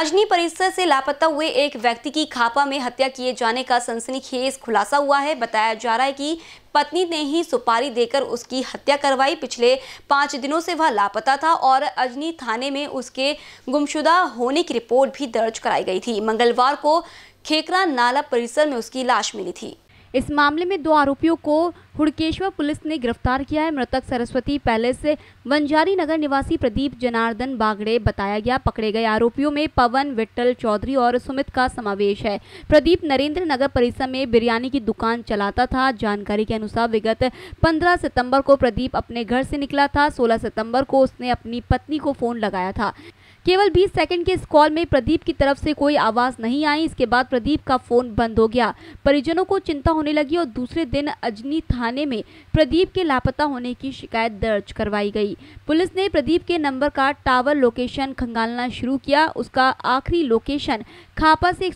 अजनी परिसर से लापता हुए एक व्यक्ति की खापा में हत्या किए जाने का सनसनीखेज खुलासा हुआ है बताया जा रहा है कि पत्नी ने ही सुपारी देकर उसकी हत्या करवाई पिछले पाँच दिनों से वह लापता था और अजनी थाने में उसके गुमशुदा होने की रिपोर्ट भी दर्ज कराई गई थी मंगलवार को खेकरा नाला परिसर में उसकी लाश मिली थी इस मामले में दो आरोपियों को हुड़केश्वर पुलिस ने गिरफ्तार किया है मृतक सरस्वती पैलेस वंजारी नगर निवासी प्रदीप जनार्दन बागड़े बताया गया पकड़े गए आरोपियों में पवन विट्टल चौधरी और सुमित का समावेश है प्रदीप नरेंद्र नगर परिसर में बिरयानी की दुकान चलाता था जानकारी के अनुसार विगत 15 सितंबर को प्रदीप अपने घर से निकला था सोलह सितम्बर को उसने अपनी पत्नी को फोन लगाया था केवल 20 सेकंड के इस कॉल में प्रदीप की तरफ से कोई आवाज़ नहीं आई इसके बाद प्रदीप का फ़ोन बंद हो गया परिजनों को चिंता होने लगी और दूसरे दिन अजनी थाने में प्रदीप के लापता होने की शिकायत दर्ज करवाई गई पुलिस ने प्रदीप के नंबर का टावर लोकेशन खंगालना शुरू किया उसका आखिरी लोकेशन खापा से एक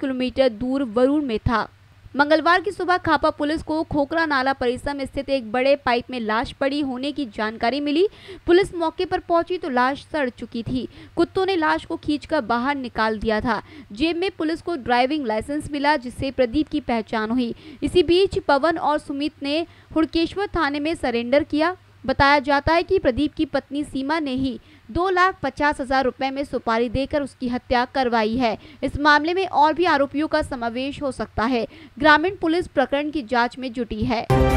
किलोमीटर दूर वरूण में था मंगलवार की सुबह खापा पुलिस को खोकरा नाला परिसर में स्थित एक बड़े पाइप में लाश पड़ी होने की जानकारी मिली पुलिस मौके पर पहुंची तो लाश सड़ चुकी थी कुत्तों ने लाश को खींचकर बाहर निकाल दिया था जेब में पुलिस को ड्राइविंग लाइसेंस मिला जिससे प्रदीप की पहचान हुई इसी बीच पवन और सुमित ने हुड़केश्वर थाने में सरेंडर किया बताया जाता है कि प्रदीप की पत्नी सीमा ने ही दो लाख पचास हजार रुपए में सुपारी देकर उसकी हत्या करवाई है इस मामले में और भी आरोपियों का समावेश हो सकता है ग्रामीण पुलिस प्रकरण की जाँच में जुटी है